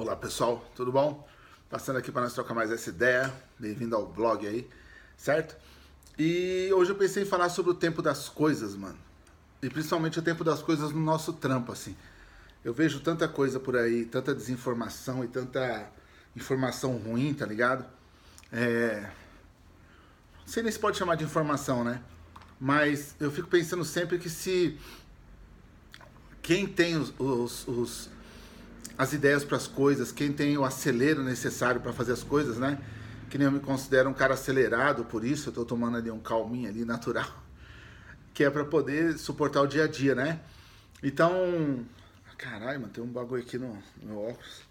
Olá pessoal, tudo bom? Passando tá aqui para nós trocar mais essa ideia. Bem-vindo ao blog aí, certo? E hoje eu pensei em falar sobre o tempo das coisas, mano. E principalmente o tempo das coisas no nosso trampo, assim. Eu vejo tanta coisa por aí, tanta desinformação e tanta informação ruim, tá ligado? É. Não sei nem se pode chamar de informação, né? Mas eu fico pensando sempre que se quem tem os, os, os as ideias para as coisas, quem tem o acelero necessário para fazer as coisas, né? Que nem eu me considero um cara acelerado, por isso eu estou tomando ali um calminho ali natural, que é para poder suportar o dia a dia, né? Então, caralho, mano, tem um bagulho aqui no, no meu óculos.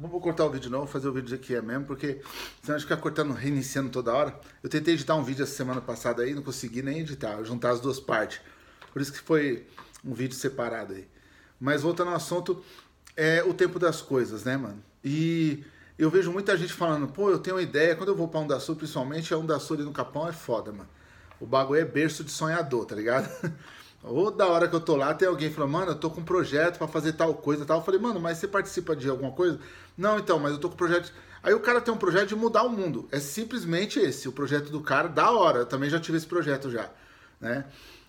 Não vou cortar o vídeo não, vou fazer o vídeo aqui é mesmo, porque senão a gente fica cortando, reiniciando toda hora. Eu tentei editar um vídeo essa semana passada aí, não consegui nem editar, juntar as duas partes. Por isso que foi um vídeo separado aí. Mas voltando ao assunto, é o tempo das coisas, né, mano? E eu vejo muita gente falando, pô, eu tenho uma ideia, quando eu vou pra sul, principalmente, a sul ali no Capão é foda, mano. O bagulho é berço de sonhador, tá ligado? Ou da hora que eu tô lá, tem alguém falando, mano, eu tô com um projeto para fazer tal coisa tal. Eu falei, mano, mas você participa de alguma coisa? Não, então, mas eu tô com um projeto. Aí o cara tem um projeto de mudar o mundo. É simplesmente esse, o projeto do cara, da hora. Eu também já tive esse projeto já, né?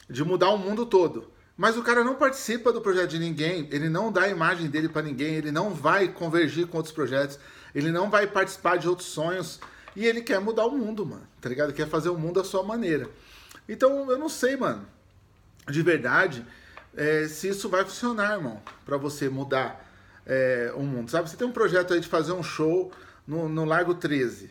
De mudar o mundo todo. Mas o cara não participa do projeto de ninguém, ele não dá a imagem dele para ninguém, ele não vai convergir com outros projetos, ele não vai participar de outros sonhos e ele quer mudar o mundo, mano, tá ligado? Quer fazer o mundo à sua maneira. Então eu não sei, mano, de verdade, é, se isso vai funcionar, irmão, para você mudar é, o mundo, sabe? Você tem um projeto aí de fazer um show no, no Largo 13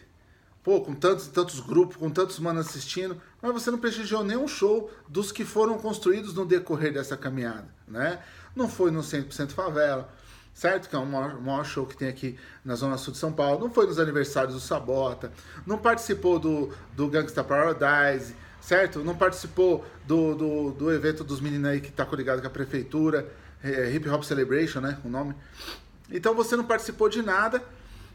pô, com tantos tantos grupos, com tantos manos assistindo, mas você não prestigiou nenhum show dos que foram construídos no decorrer dessa caminhada, né? Não foi no 100% Favela, certo? Que é o maior, maior, show que tem aqui na Zona Sul de São Paulo. Não foi nos aniversários do Sabota, não participou do, do Gangsta Paradise, certo? Não participou do, do, do evento dos meninos aí que tá ligado com a prefeitura, é, Hip Hop Celebration, né? O nome. Então você não participou de nada,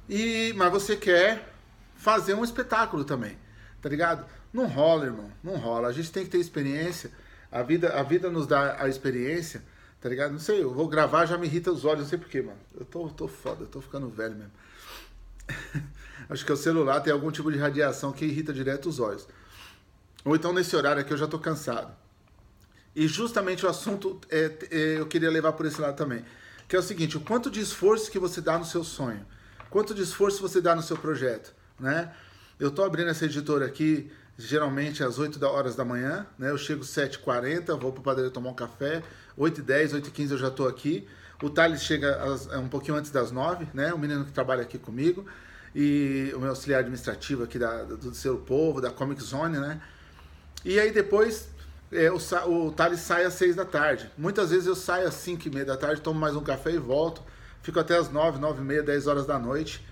e mas você quer fazer um espetáculo também, tá ligado? Não rola, irmão, não rola. A gente tem que ter experiência. A vida, a vida nos dá a experiência, tá ligado? Não sei, eu vou gravar, já me irrita os olhos, não sei porquê, mano. Eu tô, tô foda, eu tô ficando velho mesmo. Acho que o celular tem algum tipo de radiação que irrita direto os olhos. Ou então nesse horário aqui eu já tô cansado. E justamente o assunto é, é, eu queria levar por esse lado também. Que é o seguinte, o quanto de esforço que você dá no seu sonho. Quanto de esforço você dá no seu projeto né? Eu tô abrindo essa editora aqui geralmente às 8 horas da manhã, né? Eu chego às 7h40, vou pro padaria tomar um café, 8h10, 8h15 eu já tô aqui. O Thales chega às, é um pouquinho antes das 9, né? O menino que trabalha aqui comigo e o meu auxiliar administrativo aqui da, do Seu Povo, da Comic Zone, né? E aí depois é, o, o Thales sai às 6 da tarde. Muitas vezes eu saio às 5 h 30 da tarde, tomo mais um café e volto. Fico até às 9, 9 h 30 10 horas da noite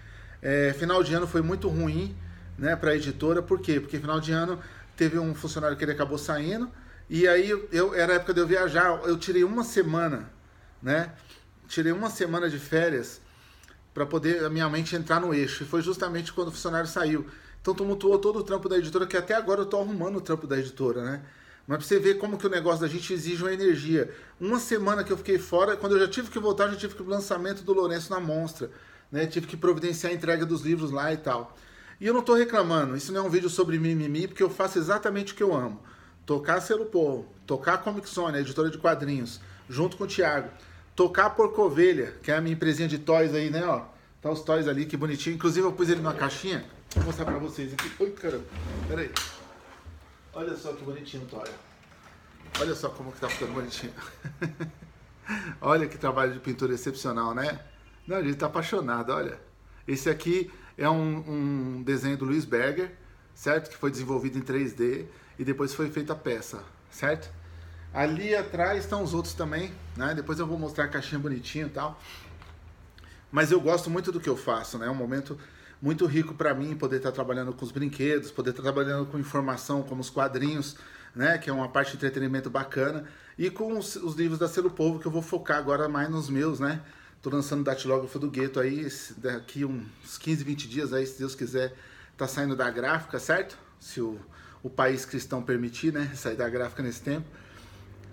é, final de ano foi muito ruim né, para a editora, por quê? Porque final de ano teve um funcionário que ele acabou saindo, e aí eu, era a época de eu viajar, eu tirei uma semana, né? Tirei uma semana de férias para poder a minha mente entrar no eixo, e foi justamente quando o funcionário saiu. Então tumultuou todo o trampo da editora, que até agora eu tô arrumando o trampo da editora, né? Mas pra você ver como que o negócio da gente exige uma energia. Uma semana que eu fiquei fora, quando eu já tive que voltar, já tive que ir pro lançamento do Lourenço na Monstra né? Tive que providenciar a entrega dos livros lá e tal. E eu não estou reclamando, isso não é um vídeo sobre mimimi, porque eu faço exatamente o que eu amo. Tocar Selo Povo, tocar Comic a editora de quadrinhos, junto com o Thiago. Tocar Porcovelha, que é a minha empresinha de toys aí, né, ó. Tá os toys ali, que bonitinho. Inclusive eu pus ele numa caixinha. Vou mostrar pra vocês aqui. Ui, caramba. Pera aí. Olha só que bonitinho o toy. Olha só como que tá ficando bonitinho. Olha que trabalho de pintura excepcional, né? Não, ele está apaixonado, olha. Esse aqui é um, um desenho do Luiz Berger, certo? Que foi desenvolvido em 3D e depois foi feita a peça, certo? Ali atrás estão os outros também, né? Depois eu vou mostrar a caixinha bonitinha e tal. Mas eu gosto muito do que eu faço, né? É um momento muito rico para mim poder estar tá trabalhando com os brinquedos, poder estar tá trabalhando com informação, como os quadrinhos, né? Que é uma parte de entretenimento bacana. E com os, os livros da Selo Povo, que eu vou focar agora mais nos meus, né? Tô lançando o datilógrafo do gueto aí, daqui uns 15, 20 dias aí, se Deus quiser, tá saindo da gráfica, certo? Se o, o país cristão permitir, né? Sair da gráfica nesse tempo.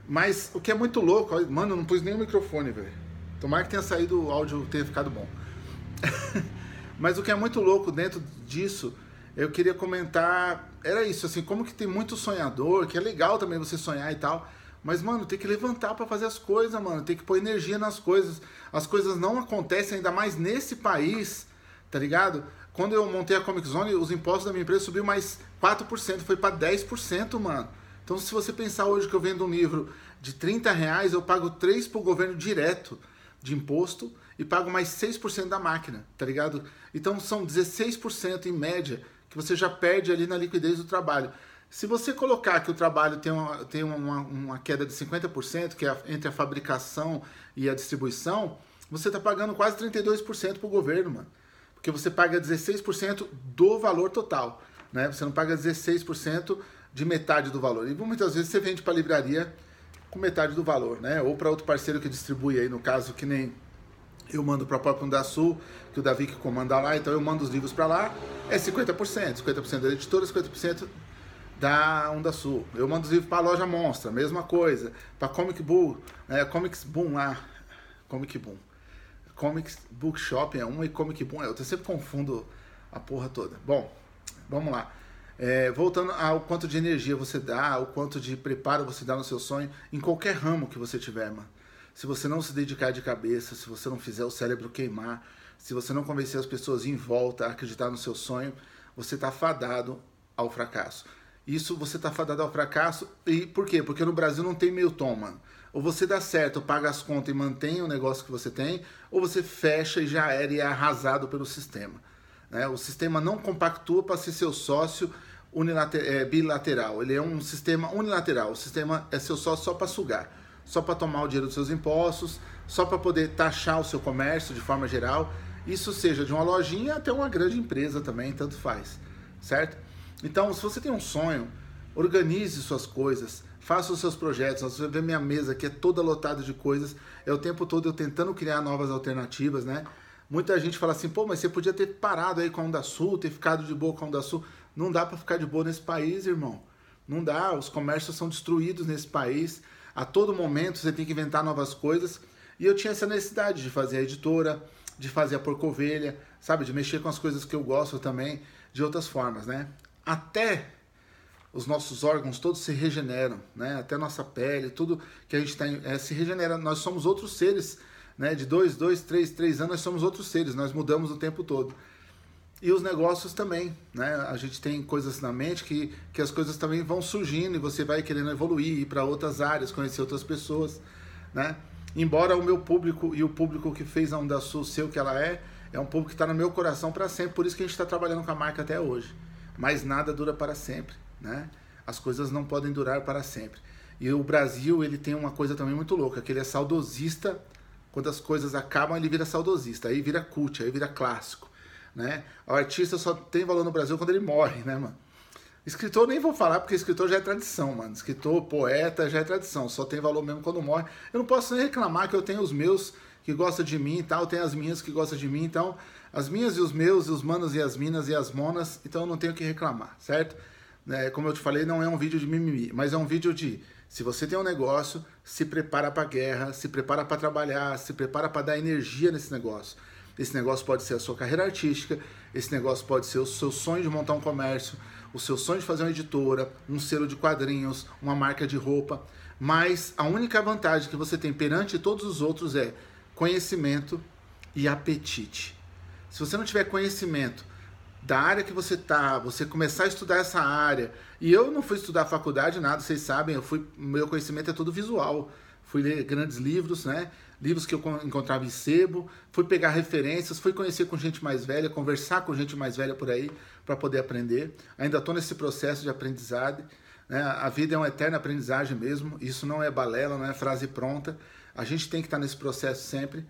Mas o que é muito louco, mano, eu não pus nem o microfone, velho. Tomara que tenha saído o áudio, tenha ficado bom. Mas o que é muito louco dentro disso, eu queria comentar, era isso, assim, como que tem muito sonhador, que é legal também você sonhar e tal, mas, mano, tem que levantar para fazer as coisas, mano. Tem que pôr energia nas coisas. As coisas não acontecem, ainda mais nesse país, tá ligado? Quando eu montei a Comic Zone, os impostos da minha empresa subiu mais 4%, foi para 10%, mano. Então, se você pensar hoje que eu vendo um livro de 30 reais, eu pago 3 pro governo direto de imposto e pago mais 6% da máquina, tá ligado? Então, são 16% em média que você já perde ali na liquidez do trabalho. Se você colocar que o trabalho tem uma, tem uma, uma queda de 50%, que é entre a fabricação e a distribuição, você está pagando quase 32% para o governo, mano. Porque você paga 16% do valor total. Né? Você não paga 16% de metade do valor. E muitas vezes você vende para a livraria com metade do valor, né? Ou para outro parceiro que distribui aí, no caso, que nem eu mando para a própria Sul que o Davi que comanda lá, então eu mando os livros para lá, é 50%. 50% da editora, 50% da Onda Sul. Eu mando os livros para a loja Monstra, mesma coisa. Para Comic Book, é, Comics Boom lá. Ah, Comic Boom. Comics shopping é uma e Comic Boom é outra. Eu sempre confundo a porra toda. Bom, vamos lá. É, voltando ao quanto de energia você dá, ao quanto de preparo você dá no seu sonho, em qualquer ramo que você tiver, mano. Se você não se dedicar de cabeça, se você não fizer o cérebro queimar, se você não convencer as pessoas em volta a acreditar no seu sonho, você está fadado ao fracasso isso você tá fadado ao fracasso. E por quê? Porque no Brasil não tem meio tom, mano. Ou você dá certo, paga as contas e mantém o negócio que você tem, ou você fecha e já era e é arrasado pelo sistema. Né? O sistema não compactua para ser seu sócio É, bilateral. Ele é um sistema unilateral. O sistema é seu sócio só para sugar, só para tomar o dinheiro dos seus impostos, só para poder taxar o seu comércio de forma geral. Isso seja de uma lojinha até uma grande empresa também, tanto faz, certo? Então, se você tem um sonho, organize suas coisas, faça os seus projetos. Você vê minha mesa que é toda lotada de coisas, é o tempo todo eu tentando criar novas alternativas, né? Muita gente fala assim, pô, mas você podia ter parado aí com a Onda Sul, ter ficado de boa com a Onda Sul. Não dá para ficar de boa nesse país, irmão. Não dá, os comércios são destruídos nesse país. A todo momento você tem que inventar novas coisas. E eu tinha essa necessidade de fazer a editora, de fazer a porcovelha, sabe? De mexer com as coisas que eu gosto também, de outras formas, né? até os nossos órgãos todos se regeneram, né? Até nossa pele, tudo que a gente tem tá é, eh, se regenera. Nós somos outros seres, né? De dois, dois, três, três anos nós somos outros seres. Nós mudamos o tempo todo. E os negócios também, né? A gente tem coisas na mente que, que as coisas também vão surgindo e você vai querendo evoluir, ir para outras áreas, conhecer outras pessoas, né? Embora o meu público e o público que fez a Onda Sul ser o que ela é, é um público que está no meu coração para sempre. Por isso que a gente está trabalhando com a marca até hoje mas nada dura para sempre, né? As coisas não podem durar para sempre. E o Brasil, ele tem uma coisa também muito louca, que ele é saudosista. Quando as coisas acabam, ele vira saudosista, aí vira cult, aí vira clássico, né? O artista só tem valor no Brasil quando ele morre, né, mano? Escritor nem vou falar, porque escritor já é tradição, mano. Escritor, poeta já é tradição, só tem valor mesmo quando morre. Eu não posso nem reclamar que eu tenho os meus que gosta de mim e tal, tem as minhas que gostam de mim, então as minhas e os meus, e os manos e as minas e as monas, então eu não tenho que reclamar, certo? É, como eu te falei, não é um vídeo de mimimi, mas é um vídeo de se você tem um negócio, se prepara para a guerra, se prepara para trabalhar, se prepara para dar energia nesse negócio. Esse negócio pode ser a sua carreira artística, esse negócio pode ser o seu sonho de montar um comércio, o seu sonho de fazer uma editora, um selo de quadrinhos, uma marca de roupa. Mas a única vantagem que você tem perante todos os outros é conhecimento e apetite. Se você não tiver conhecimento da área que você tá, você começar a estudar essa área. E eu não fui estudar faculdade, nada, vocês sabem, eu fui, meu conhecimento é todo visual. Fui ler grandes livros, né? Livros que eu encontrava em sebo, fui pegar referências, fui conhecer com gente mais velha, conversar com gente mais velha por aí para poder aprender. Ainda estou nesse processo de aprendizado. Né? A vida é uma eterna aprendizagem mesmo. Isso não é balela, não é frase pronta. A gente tem que estar nesse processo sempre.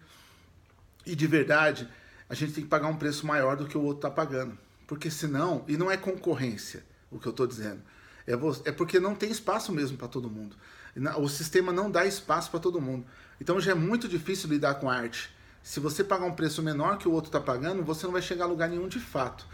E de verdade, a gente tem que pagar um preço maior do que o outro está pagando. Porque senão, e não é concorrência o que eu estou dizendo, é, é porque não tem espaço mesmo para todo mundo. O sistema não dá espaço para todo mundo. Então já é muito difícil lidar com arte. Se você pagar um preço menor que o outro está pagando, você não vai chegar a lugar nenhum de fato.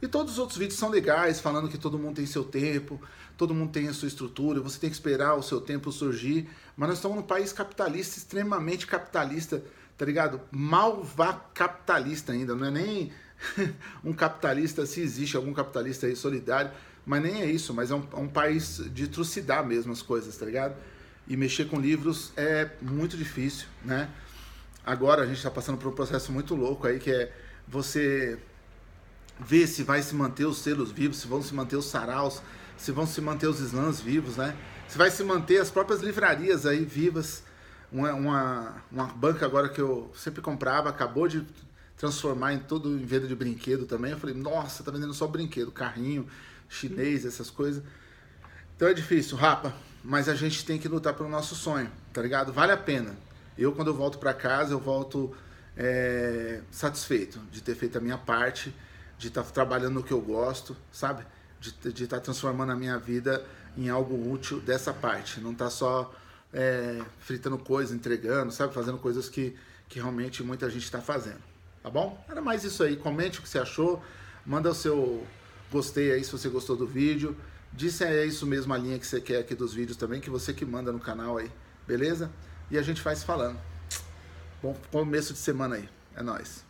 E todos os outros vídeos são legais, falando que todo mundo tem seu tempo, todo mundo tem a sua estrutura, você tem que esperar o seu tempo surgir. Mas nós estamos num país capitalista, extremamente capitalista, tá ligado? Malva capitalista ainda, não é nem um capitalista, se existe algum capitalista aí solidário, mas nem é isso, mas é um, é um país de trucidar mesmo as coisas, tá ligado? E mexer com livros é muito difícil, né? Agora a gente está passando por um processo muito louco aí que é você ver se vai se manter os selos vivos, se vão se manter os saraus, se vão se manter os slams vivos, né? Se vai se manter as próprias livrarias aí vivas. Uma, uma, uma banca agora que eu sempre comprava, acabou de transformar em tudo em venda de brinquedo também. Eu falei, nossa, tá vendendo só brinquedo, carrinho, chinês, essas coisas. Então é difícil, rapa, mas a gente tem que lutar pelo nosso sonho, tá ligado? Vale a pena. Eu, quando eu volto para casa, eu volto é, satisfeito de ter feito a minha parte de estar tá trabalhando no que eu gosto, sabe? De estar tá transformando a minha vida em algo útil dessa parte. Não tá só é, fritando coisas, entregando, sabe? Fazendo coisas que, que realmente muita gente está fazendo. Tá bom? Era mais isso aí. Comente o que você achou. Manda o seu gostei aí se você gostou do vídeo. Disse é isso mesmo a linha que você quer aqui dos vídeos também, que você que manda no canal aí, beleza? E a gente vai se falando. Bom começo de semana aí. É nóis.